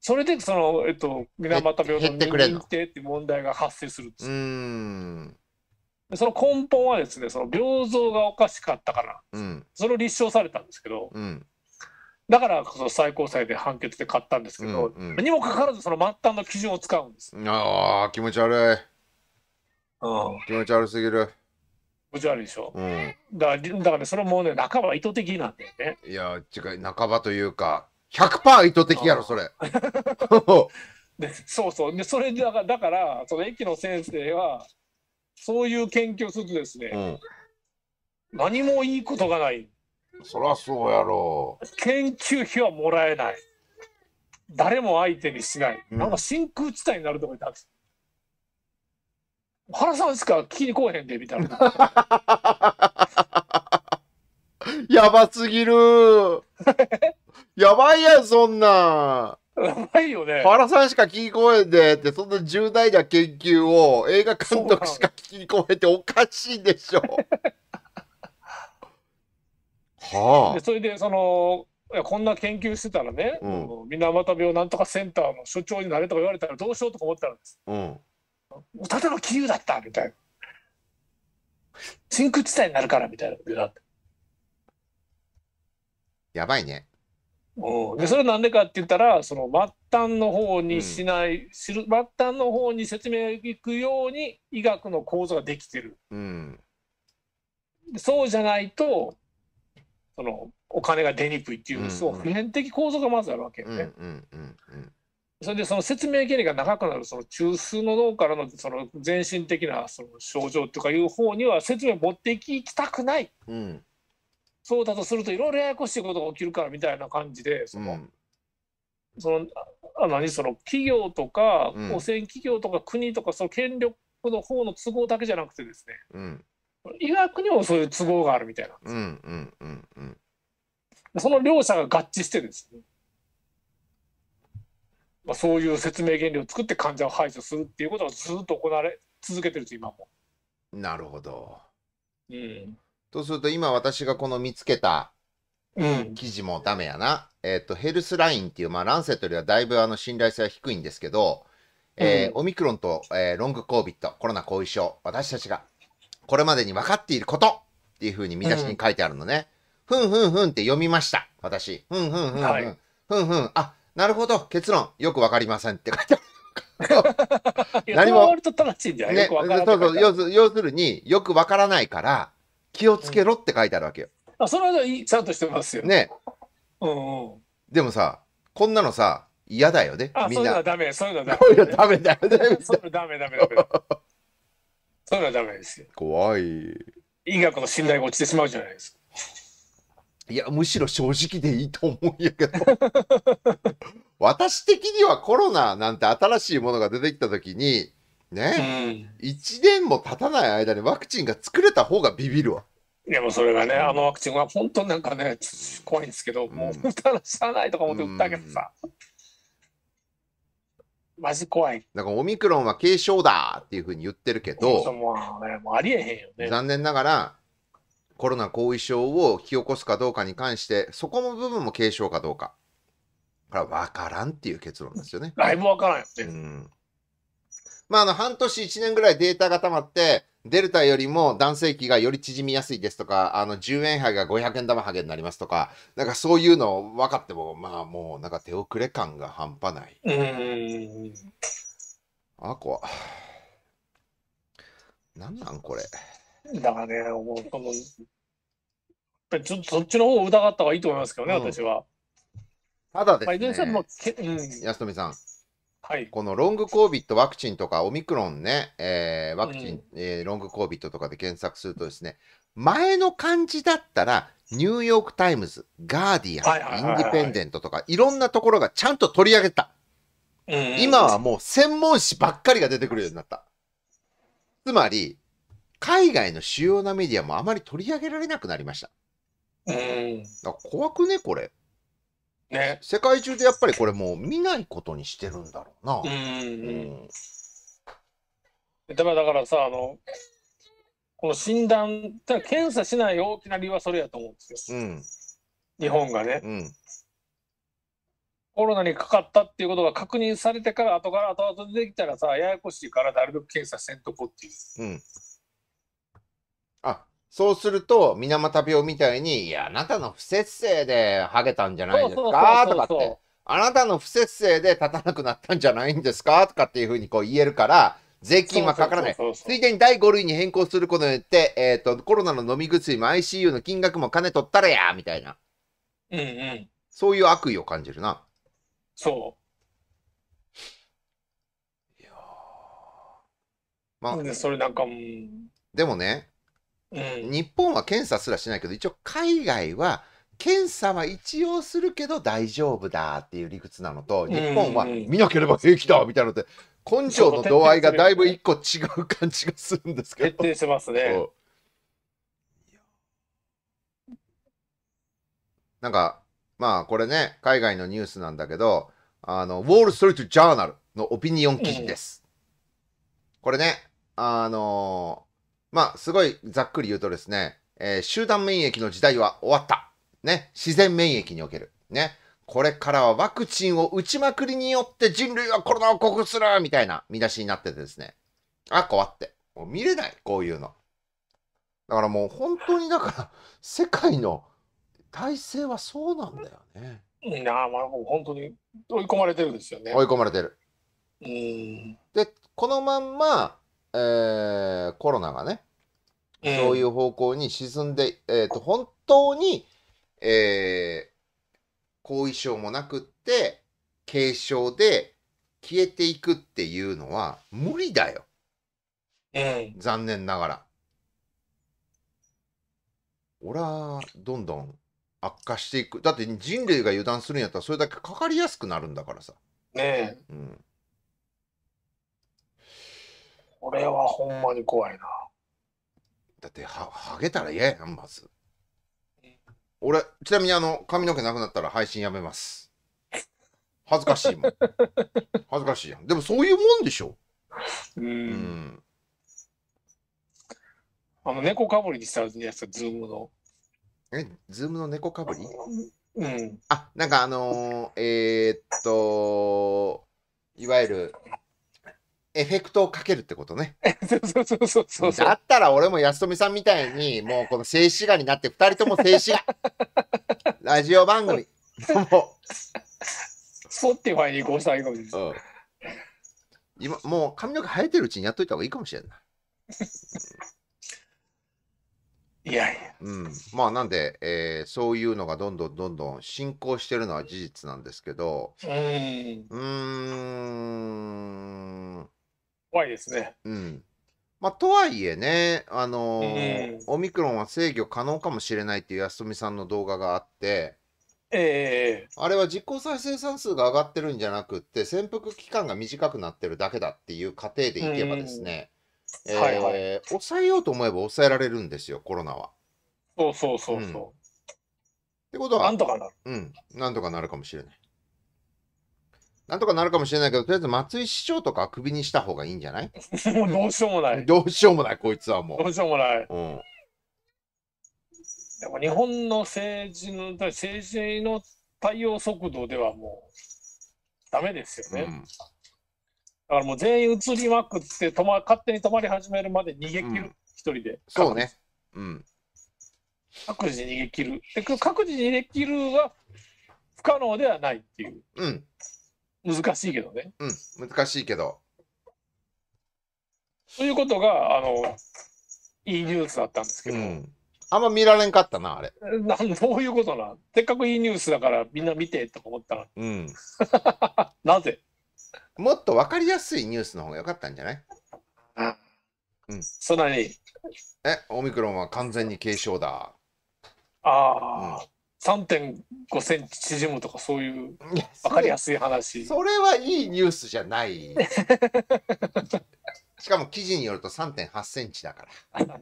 それでその、えっと、水俣病の認定って問題が発生するんですその根本はですねその病像がおかしかったから、うん、それを立証されたんですけど、うん、だからそ最高裁で判決で買ったんですけど、うんうん、にもかかわらずその末端の基準を使うんですああ気持ち悪い、気持ち悪すぎる気持ち悪いでしょ、うん、だからだから、ね、それもうね半ば意図的なんだよねいや違う半ばというか100%意図的やろ、それ。でそうそう。で、それだから、だからその駅の先生は、そういう研究するとですね、うん、何もいいことがない。そりゃそうやろう。研究費はもらえない。誰も相手にしない。なんか真空地帯になるとこいたんです。原さんしか聞きに来へんで、みたいな。やばすぎる。やばいやん、そんなやばいよね。原さんしか聞きこえんでって、そんな重大な研究を映画監督しか聞きこえておかしいでしょ。はであ。それでそのいやこんな研究してたらね、うん水俣病なんとかセンターの所長になれとか言われたらどうしようとか思ったらですうん。たての杞憂だったみたいな真空地帯になるからみたいなことっやばいね。でそれは何でかって言ったらその末端の方にしない、うん、末端の方に説明いくように医学の構造ができてる、うん、そうじゃないとそのお金が出にくいっていう、そう普遍的構造がまずあるわけよね。それでその説明権利が長くなるその中枢の脳からのその全身的なその症状とかいう方には説明を持っていきたくない、うん、そうだとするといろいろややこしいことが起きるからみたいな感じでその、うん、そのあ何その企業とか汚染企業とか国とかその権力の方の都合だけじゃなくてですね、うん、医学にもそういう都合があるみたいなんですうんうんうんうん、その両者が合致してですね、まあ、そういう説明原理を作って患者を排除するっていうことがずっと行われ続けてるんです今も。なるほど。うんとすると、今私がこの見つけた記事もダメやな。うん、えっ、ー、と、ヘルスラインっていう、まあ、ランセットよりはだいぶあの信頼性は低いんですけど、うん、えオミクロンと、えー、ロングコービット、コロナ後遺症、私たちがこれまでに分かっていることっていうふうに見出しに書いてあるのね。ふ、うんふんふんって読みました、私。ふんふんふんふん。ふんふん。あ、なるほど、結論、よく分かりませんって書いてある。何も。そうそう要するに、よくわからないから、気をつけろって書いてあるわけよ。あそれはいいちゃんとしてますよ。ねうんうん、でもさこんなのさ嫌だよねあみそんういうのなは。ダメそういうのはダこういうのメダメだよそういうのダメ ダメそういうのはダメですよ。怖い。医学の信頼が落ちてしまうじゃないですか。いや、むしろ正直でいいと思うんやけど。私的にはコロナなんて新しいものが出てきた時に、ね、うん、1年も経たない間にワクチンが作れた方がビビるわ。でもそれがね、あのワクチンは本当なんかね、怖いんですけど、うん、もう打たらしゃないとか思って打ったけどさ、うん、マジ怖い。だからオミクロンは軽症だっていうふうに言ってるけど、もね、もうありえへんよね。残念ながら、コロナ後遺症を引き起こすかどうかに関して、そこの部分も軽症かどうか。これは分からんっていう結論ですよね。だいぶ分からんよね。うんまあ、あの、半年1年ぐらいデータが溜まって、デルタよりも男性器がより縮みやすいですとか、あの、10円杯が500円玉ハゲになりますとか、なんかそういうの分かっても、まあもうなんか手遅れ感が半端ない。うん。あ、怖なんなんこれ。だからね、もう、もうちょっとそっちの方を疑った方がいいと思いますけどね、うん、私は。ただですね。まあ、いずれにしても、安富さん。はい、このロングコービットワクチンとか、オミクロンね、えー、ワクチン、うん、えー、ロングコービットとかで検索するとですね、前の漢字だったら、ニューヨーク・タイムズ、ガーディアン、インディペンデントとか、いろんなところがちゃんと取り上げた。うん、今はもう専門誌ばっかりが出てくるようになった。つまり、海外の主要なメディアもあまり取り上げられなくなりました。うん、怖くね、これ。ね。世界中でやっぱりこれもう見ないことにしてるんだろうな。うん。うん、だからだからさ、あの、この診断、検査しない大きな理由はそれやと思うんですよ。うん、日本がね、うん。コロナにかかったっていうことが確認されてから後から後々出てきたらさややこしいからなるべく検査せんとこっていう、うん、そうすると、水俣病みたいに、いや、あなたの不節制でハゲたんじゃないですかとかって、あなたの不節制で立たなくなったんじゃないんですかとかっていうふうにこう言えるから、税金はかからない。ついでに第5類に変更することによって、えっ、ー、と、コロナの飲み薬も ICU の金額も金取ったらやみたいな。うんうん。そういう悪意を感じるな。そう。いやまあ。それなんかもでもね、うん、日本は検査すらしないけど一応海外は検査は一応するけど大丈夫だっていう理屈なのと日本は見なければ平気だみたいなのって根性の度合いがだいぶ一個違う感じがするんですけど。徹底しますね。なんかまあこれね海外のニュースなんだけどあのウォール・ストリート・ジャーナルのオピニオン記事です。うん、これねあのまあ、すごいざっくり言うとですね、えー、集団免疫の時代は終わった。ね、自然免疫における。ね、これからはワクチンを打ちまくりによって人類はコロナを克服するみたいな見出しになっててですね。あ、怖って。もう見れない、こういうの。だからもう本当にだから、世界の体制はそうなんだよね。いやまあもう本当に追い込まれてるんですよね。追い込まれてる。うんで、このまんま、えー、コロナがね、えー、そういう方向に沈んで、えーと、本当に、えー、後遺症もなくって軽症で消えていくっていうのは無理だよ、えー、残念ながら。俺はどんどん悪化していくだって人類が油断するんやったらそれだけかかりやすくなるんだからさ。ねえ。うんこれはほんまに怖いな。だっては、はげたら嫌やん、まず。俺、ちなみにあの、髪の毛なくなったら配信やめます。恥ずかしいもん。恥ずかしいやん。でもそういうもんでしょ。うん。あの、猫かぶりにしたやつ、ズームの。え、ズームの猫かぶりうん。あ、なんかあのー、えー、っと、いわゆる、エフェクトをかけるってことね。そうそうそうそうそうだったら俺も安富さんみたいに、もうこの静止画になって、2人とも静止画。ラジオ番組。もう。そって前に行したら今もう髪の毛生えてるうちにやっといた方がいいかもしれない。いやいや。うん、まあなんで、えー、そういうのがどんどんどんどん進行してるのは事実なんですけどうんうん怖いですね。うん。まあ、とはいえね、あのーオミクロンは制御可能かもしれないっていう安富さんの動画があって、えー、あれは実効再生産数が上がってるんじゃなくって潜伏期間が短くなってるだけだっていう過程でいけばですね、えー、はいはい、抑えようと思えば抑えられるんですよコロナは。そうそうそうそう。うん、ってことはなんとかなる。うん、なんとかなるかもしれない。なんとかなるかもしれないけど、とりあえず松井市長とかクビにした方がいいんじゃない もうどうしようもない。どうしようもない、こいつはもう。どうしようもない。うん。でも日本の政治の、政治の対応速度ではもう、ダメですよね。うん、だからもう全員移りまくって、止ま、勝手に止まり始めるまで逃げ切る、一、うん、人で。そうね。うん。各自逃げ切る。で、各自逃げ切るは不可能ではないっていう。うん。難しいけどね。うん、難しいけど。ということが、あの、いいニュースだったんですけうど、ん。あんま見られんかったな、あれ。なんどういうことなんせっかくいいニュースだからみんな見てとか思ったら、うん。なぜもっと分かりやすいニュースの方が良かったんじゃないそんなに、え、オミクロンは完全に軽症だ。ああ、3.5センチ縮むとかそういう分かりやすい話それはいいニュースじゃない しかも記事によると3.8センチだから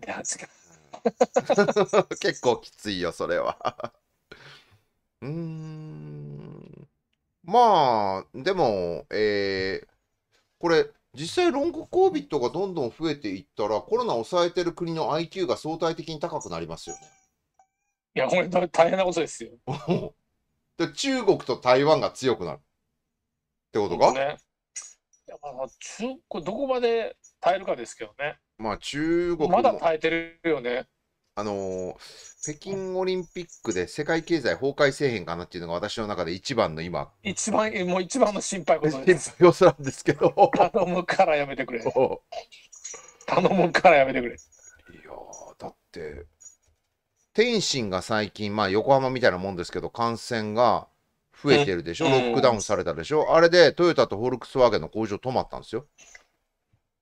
結構きついよそれはうんまあでもえー、これ実際ロングコービットがどんどん増えていったらコロナ抑えてる国の IQ が相対的に高くなりますよねいや、大変なことですよ。で中国と台湾が強くなるってことか、ね、いやまあ中国どこまで耐えるかですけどね。まあ中国まだ耐えてるよね。あのー、北京オリンピックで世界経済崩壊せえへんかなっていうのが私の中で一番の今一番もう一番の心配事ですなんですけど頼むからやめてくれ頼むからやめてくれいやだって天津が最近、まあ、横浜みたいなもんですけど、感染が増えてるでしょ、ロックダウンされたでしょ、あれでトヨタとフォルクスワーゲンの工場止まったんですよ。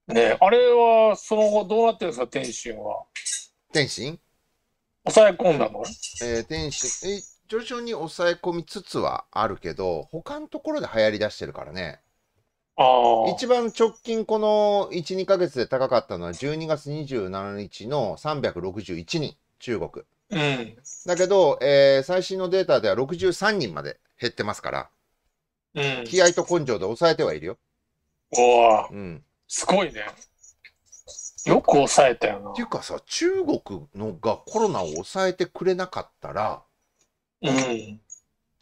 ねあれはその後どうなってるんですか、天津は。天津抑え込んだのえー、天津、え、徐々に抑え込みつつはあるけど、他のところで流行りだしてるからね。一番直近この1、2か月で高かったのは12月27日の361人、中国。うん、だけど、えー、最新のデータでは63人まで減ってますから、うん、気合と根性で抑えてはいるよ。おお、うん、すごいね。よく抑えたよな。っていうかさ、中国のがコロナを抑えてくれなかったら、うん、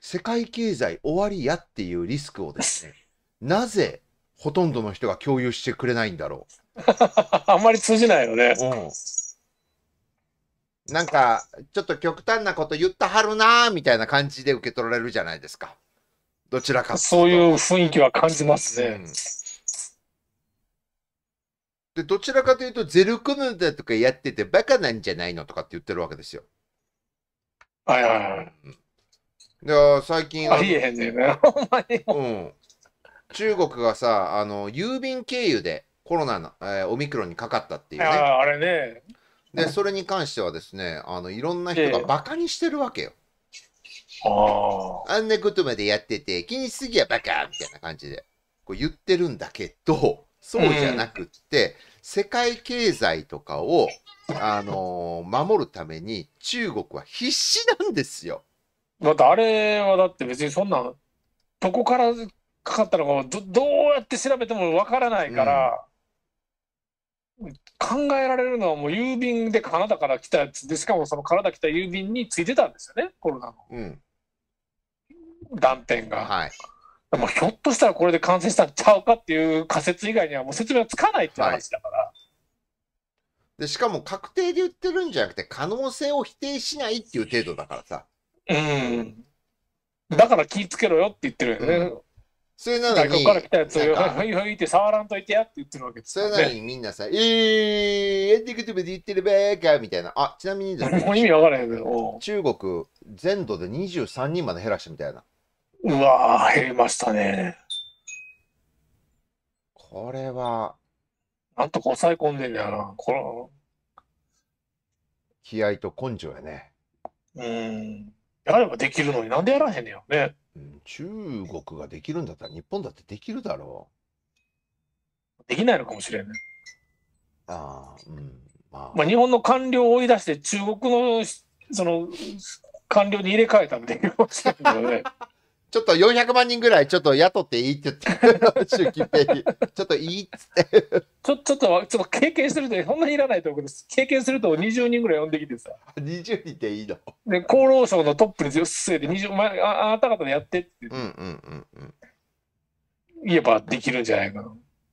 世界経済終わりやっていうリスクをですね、なぜほとんどの人が共有してくれないんだろう。あんまり通じないよね。うんなんか、ちょっと極端なこと言ったはるなーみたいな感じで受け取られるじゃないですか。どちらかそういう雰囲気は感じますね。うん、で、どちらかというと、ゼルクヌだとかやっててバカなんじゃないのとかって言ってるわけですよ。はいはいはい。で、最近。ありえへんねんな、ほんまに。中国がさ、あの、郵便経由でコロナの、えー、オミクロンにかかったっていうね。ああ、あれね。で、それに関してはですね、あの、いろんな人がバカにしてるわけよ。ああ。あんなことまでやってて、気にしすぎやバカみたいな感じで、こう言ってるんだけど、そうじゃなくって、世界経済とかを、あのー、守るために中国は必死なんですよ。だってあれはだって別にそんな、どこからかかったのかどどうやって調べてもわからないから、考えられるのはもう郵便でカナダから来たやつでしかもそのカナダ来た郵便についてたんですよねコロナの、うん、断片が、はい、でもひょっとしたらこれで感染したんちゃうかっていう仮説以外にはもう説明がつかないって話だから、はい、でしかも確定で言ってるんじゃなくて可能性を否定しないっていう程度だからさうんだから気ぃつけろよって言ってるよね、うんそれなのに。外国から来たやつを、ふいふいって触らんといてやって言ってるわけです、ね。それなのにみんなさ、えー、エンディングブで言ってるべーかみたいな。あ、ちなみにですね。もう意味わからへんけど。中国全土で23人まで減らしたみたいな。うわー、減りましたね。これは。なんとか抑え込んでんだよな。この気合と根性やね。うん。やればできるのになんでやらへんねんよね。中国ができるんだったら日本だってできるだろう。できないのかもしれない。ああ、うん。まあ、まあ、日本の官僚を追い出して中国のその官僚に入れ替えたっていうかもしれないよね。ちょっと400万人ぐらい、ちょっと雇っていいって言って、習近平に。ちょっといいっつって。ちょ、ちょっと、ちょっと経験すると、そんなにいらないと思うけど、経験すると20人ぐらい呼んできてさ。20人でいいので、厚労省のトップにすえて、20、まあ、あなた方でやってってって。うんうんうんうん。言えばできるんじゃないかな。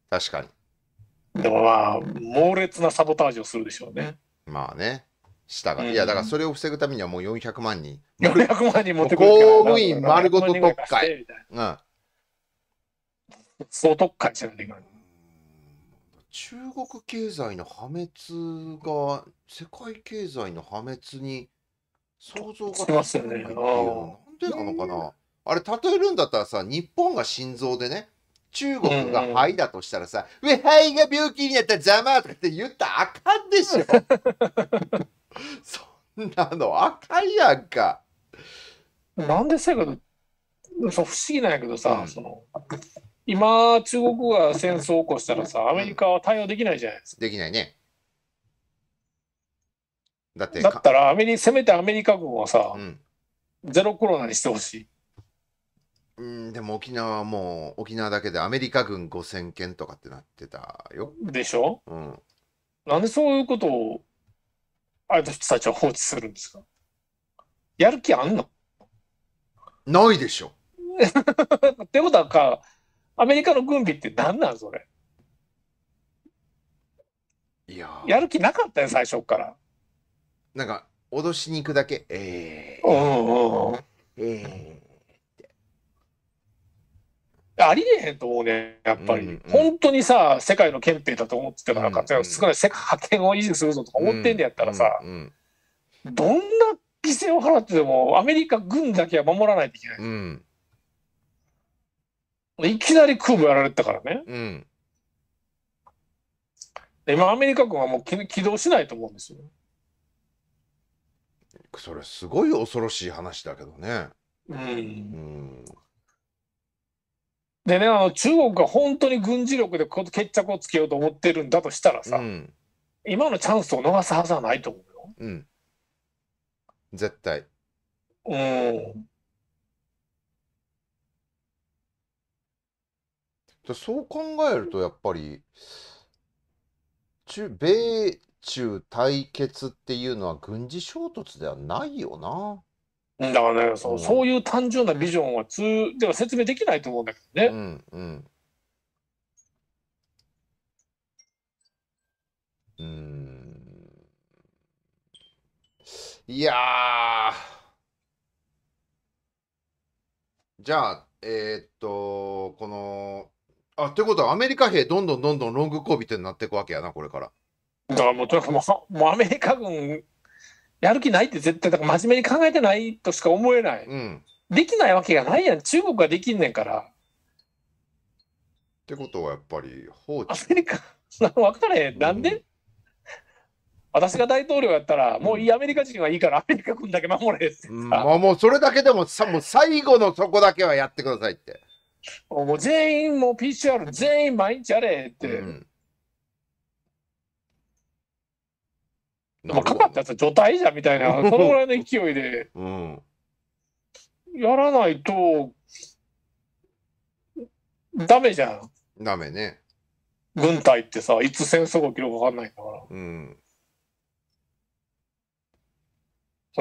確かに。でもまあ、猛烈なサボタージュをするでしょうね。まあね。したが、うん、いやだからそれを防ぐためにはもう400万人400 万人持ってくる公務員丸ごと特会、うん、特会中国経済の破滅が世界経済の破滅に想像がついてなんでなのかなあれ例えるんだったらさ日本が心臓でね中国が肺だとしたらさ「うん、うん、肺が病気になったざま」とかって言ったらあかんでしょ。そんなの赤いやんか。なんでせやけど、そう不思議なんやけどさ、うんその今、中国が戦争を起こしたらさ、アメリカは対応できないじゃないですか。できないね。だってだったらアメリ、せめてアメリカ軍はさ、うん、ゼロコロナにしてほしい。うん、でも沖縄はもう沖縄だけでアメリカ軍5000件とかってなってたよ。でしょうん。なんでそういうことをあれたちは放置するんですかやる気あんのないでしょ。ってことはか、アメリカの軍備って何なんそれ。いややる気なかったよ、最初から。なんか、脅しに行くだけ。ええー。うんうんうん。えーありえへんと思うね、やっぱり。うんうん、本当にさ、世界の憲兵だと思ってたから、うんうん、少ない世界覇権を維持するぞとか思ってんねやったらさ、うんうんうん、どんな犠牲を払ってでも、アメリカ軍だけは守らないといけない。うん、いきなり空母やられたからね。うん今アメリカ軍はもう起動しないと思うんですよ。それすごい恐ろしい話だけどね。うん、うんでねあの中国が本当に軍事力で決着をつけようと思ってるんだとしたらさ、うん、今のチャンスを逃すはずはないと思うよ。うん、絶対。うん。そう考えるとやっぱり中米中対決っていうのは軍事衝突ではないよな。だからね、そうそういう単純なビジョンは通では説明できないと思うんだけどね。うんうんうんいやじゃあ、えー、っと、この、あ、っうことはアメリカ兵どんどんどんどんロングコービてなっていくわけやな、これから。だからもうとにかくもうアメリカ軍やる気ないって絶対、だから真面目に考えてないとしか思えない。うん、できないわけがないやん。中国ができんねんから。ってことはやっぱり放置。アメリカ、分 かれへん。なんで、私が大統領やったら、もういいアメリカ人はいいから、アメリカ軍だけ守れって、うん、まあ、もうそれだけでもさ、もう最後のそこだけはやってくださいって。もう全員もう PCR 全員毎日やれって。うんまあ、かかったやつは除隊じゃんみたいな、そのぐらいの勢いで、やらないと、ダメじゃん。ダメね。軍隊ってさ、いつ戦争が起きるか分かんないんだから。うん。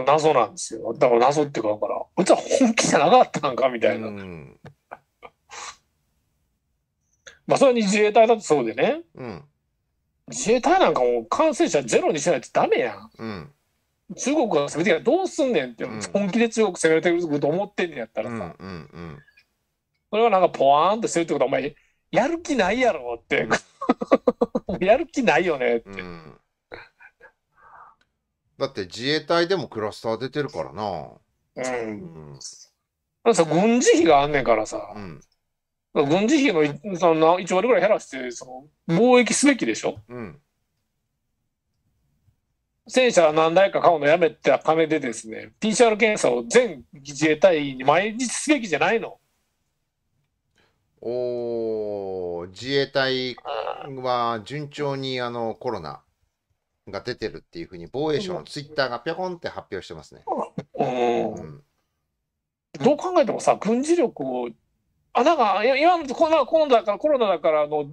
謎なんですよ。だから謎ってか、だから、いつは本気じゃなかったんかみたいな。うん、まあ、それに自衛隊だとそうでね。うん。自衛隊なんかもう感染者ゼロにしないとダメやん。うん、中国が攻めてきたらどうすんねんって、うん、本気で中国攻めてると思ってんねやったらさ、うんうそれはなんかポワーンとしてるってことはお前やる気ないやろって、うん、やる気ないよねって、うん、だって自衛隊でもクラスター出てるからなうん、うん、さ軍事費があんねんからさ、うん軍事費のその1割ぐらい減らして、その貿易すべきでしょ。うん、戦車何台か買うのやめて金でですね、PCR 検査を全自衛隊員に毎日すべきじゃないの。お自衛隊は順調にあのコロナが出てるっていうふうに防衛省のツイッターがぴょこんって発表してますね。うん、どう考えてもさ軍事力をあ、だから、今のところ、コロナだから、コロナだから、あの、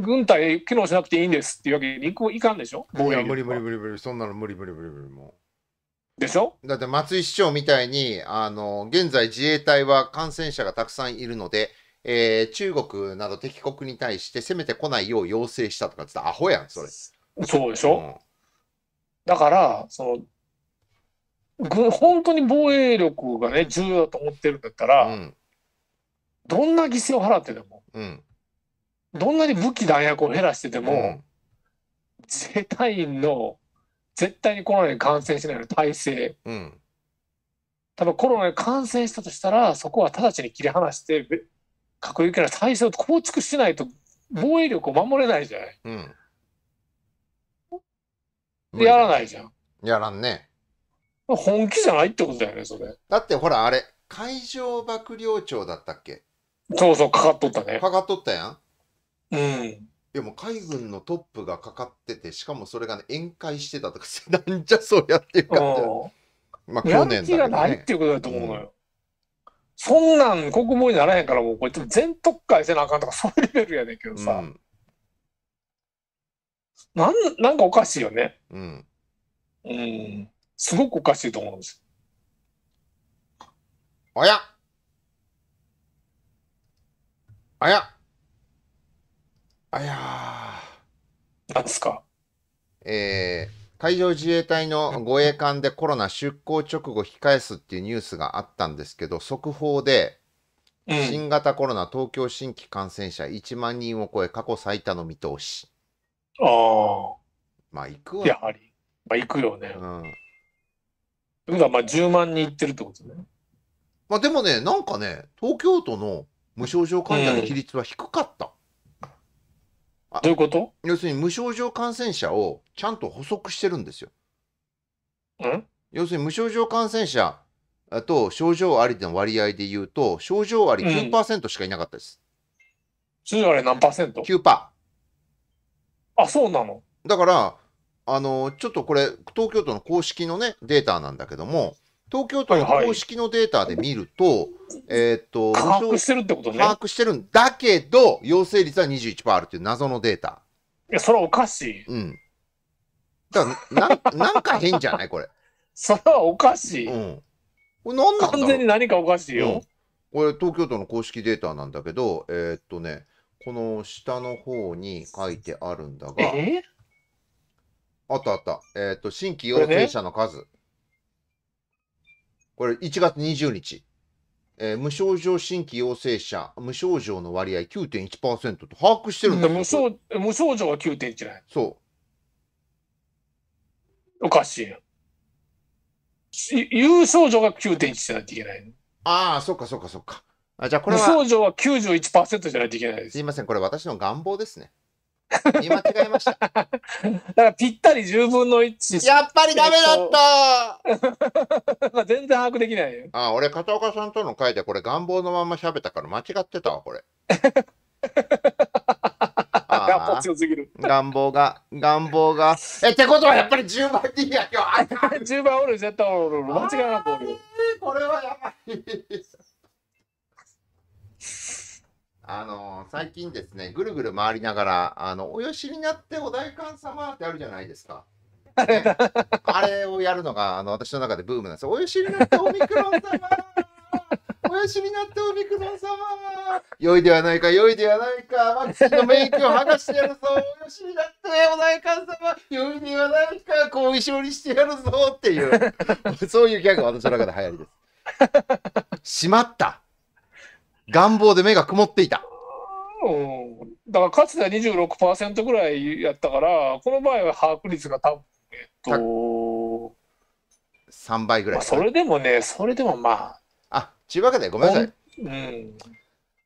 軍隊機能しなくていいんですっていうわけにいいかんでしょいや、無理無理無理無理、そんなの無理無理無理無理もう。でしょだって松井市長みたいに、あの、現在自衛隊は感染者がたくさんいるので、えー、中国など敵国に対して攻めてこないよう要請したとかってったらアホやん、それ。そうでしょ、うん、だから、その、本当に防衛力がね、重要だと思ってるんだったら、うんどんな犠牲を払ってでも、うん、どんなに武器弾薬を減らしてでも、うん、自衛隊員の絶対にコロナに感染しないの体制、うん、多分コロナに感染したとしたらそこは直ちに切り離して核兵器の体制を構築しないと防衛力を守れないじゃない。うん、やらないじゃん。やらんね。本気じゃないってことだよね、それ。だってほら、あれ、海上幕僚長だったっけそうそう、かかっとったね。かかっとったやん。うん。でも海軍のトップがかかってて、しかもそれがね、宴会してたとか、なんじゃそうやっていうか、まあ去年だけ、ね、がないっていうことだと思うのよ。うんそんなん国防にならへんからもうこいつ全特会せなあかんとかそういうレベルやねんけどさ、うん、なんなんかおかしいよねうん、うん、すごくおかしいと思うんですおやあやあやなんすかえー、海上自衛隊の護衛艦でコロナ出港直後控えすっていうニュースがあったんですけど、速報で、新型コロナ東京新規感染者1万人を超え過去最多の見通し。ああ。まあ行くわ。やはり。まあ行くよね。うん。というか、まあ10万人いってるってことね。まあでもね、なんかね、東京都の無症状患者の比率は低かった。うん、どういうこと要するに無症状感染者をちゃんと補足してるんですよ。うん要するに無症状感染者と症状ありでの割合で言うと、症状あり9%しかいなかったです。症状あり何パーセント %?9%。あ、そうなのだから、あの、ちょっとこれ、東京都の公式のね、データなんだけども、東京都の公式のデータで見ると、はいはい、えっ、ー、と、把握してるってことね。把握してるんだけど、陽性率は21%あるっていう謎のデータ。いや、それはおかしい。うん。だから、な なんか変じゃないこれ。それはおかしい。うん。これなんだ完全に何かおかしいよ。うん、これ、東京都の公式データなんだけど、えー、っとね、この下の方に書いてあるんだが、えあったあった、えー、っと、新規陽性者の数。これ1月20日、えー、無症状新規陽性者、無症状の割合9.1%と把握してるんだ、無症無症状は9.1ない。そう。おかしい。有症状が9.1じゃないといけない。ああ、そっかそっかそっか。あじゃあこれは。無症状は91%じゃないといけないです。すいません、これ私の願望ですね。見間違えました。だからぴったり10分の1。やっぱりダメだった 全然把握できないあ俺、片岡さんとの会でこれ願望のまま喋ったから間違ってたわ、これ。願 望強すぎる。願望が、願望が。え、ってことはやっぱり10番 D やよ。10 番おる、絶対おる。間違いなくおる。これはやばい。あの最近ですね、ぐるぐる回りながら、あのおよしになってお代官様ってあるじゃないですか。ね、あれをやるのがあの私の中でブームなんですよ。およしになってオミクロン様およしになってオミクロン様良いではないか、良いではないか、ワクチンのイクを剥がしてやるぞ、およしになってお代官様、良いではないか、後遺症にしてやるぞっていう、そういうギャグが私の中で流行りです。しまった願望で目が曇っていた。だからかつては26%ぐらいやったから、この場合は把握率が多分、えっと、3倍ぐらい、まあ、それでもね、それでもまあ。あちゅうわけで、ごめんなさい。うん、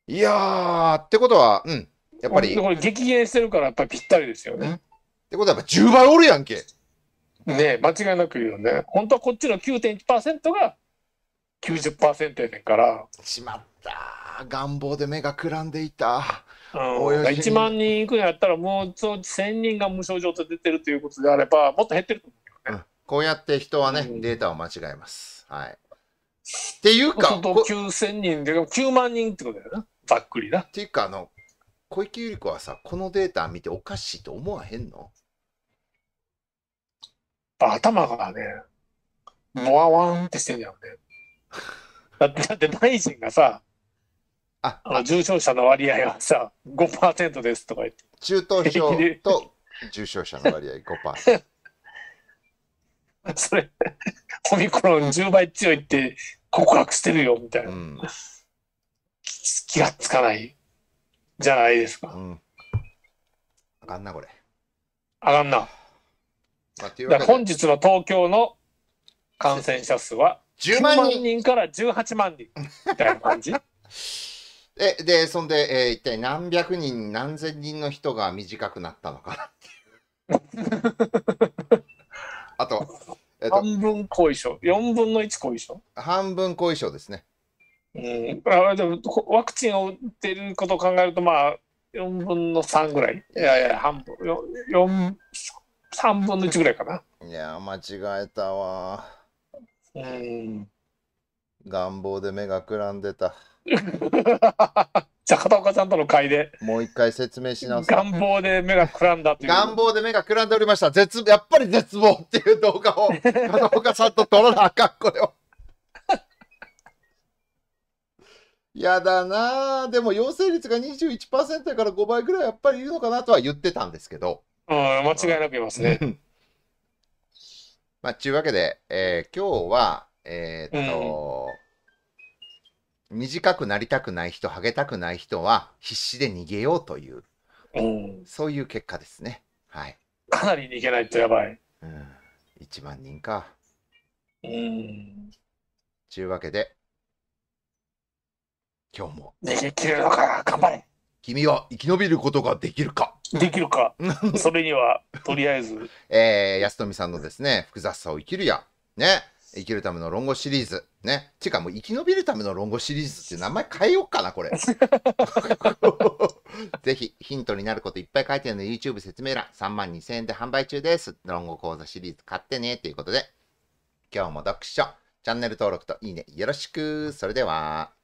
いやってことは、うん、やっぱり。これ激減してるから、やっぱりぴったりですよね。ってことは、やっぱ10倍おるやんけ。ね間違いなく言うよね。本当はこっちの9.1%が90%やねんから。しまった願望で目がくらんでいた、うん、1万人いくんやったらもう1000人が無症状と出てるということであればもっと減ってると思うよね、うん、こうやって人はね、うん、データを間違えますはいっていうか9000人で9万人ってことだよなざっくりなっていうかあの小池百合子はさこのデータ見ておかしいと思わへんの頭がねもわわんってしてんじゃんねだって、だって大臣がさ、ああの重症者の割合はさ5%ですとか言って中等症と重症者の割合5%。それ、オミクロン10倍強いって告白してるよみたいな、うん、気がつかないじゃないですか。うん、あかんな、これ。あかんな。まあ、本日の東京の感染者数は10万人から18万人みたいな感じ。え、で、そんで、えー、一体何百人、何千人の人が短くなったのかなっていう。あと、えっと、半分後遺症、4分の1後遺症半分後遺症ですね。うん、あでもワクチンを打ってることを考えると、まあ、4分の3ぐらい。いやいや、半分、3分の1ぐらいかな。いや、間違えたわ。うん。願望で目がくらんでた。じゃあ片岡さんとの会でもう一回説明し直す。願望で目がくらんだっていう願望で目がくらんでおりました。絶、やっぱり絶望っていう動画を、片岡さんと撮らなあかん、これを。やだなあでも陽性率が21%から5倍ぐらいやっぱりいるのかなとは言ってたんですけど。うん間違いなくいますね。まあ、ちゅうわけで、えー今日は、えーっと、短くなりたくない人、ハゲたくない人は必死で逃げようという、そういう結果ですね。はい。かなり逃げないとやばい。うん。1万人か。うん。ちゅうわけで、今日も。逃げ切るのか、頑張れ。君は生き延びることができるか。できるか。それには、とりあえず。えー、安富さんのですね、複雑さを生きるや、ね。生きるための論語シリーズ。ね。ていうかもう生き延びるための論語シリーズって名前変えようかな、これ。ぜひヒントになることいっぱい書いてるので YouTube 説明欄3万2000円で販売中です。論語講座シリーズ買ってねということで今日も読書、チャンネル登録といいねよろしく。それでは。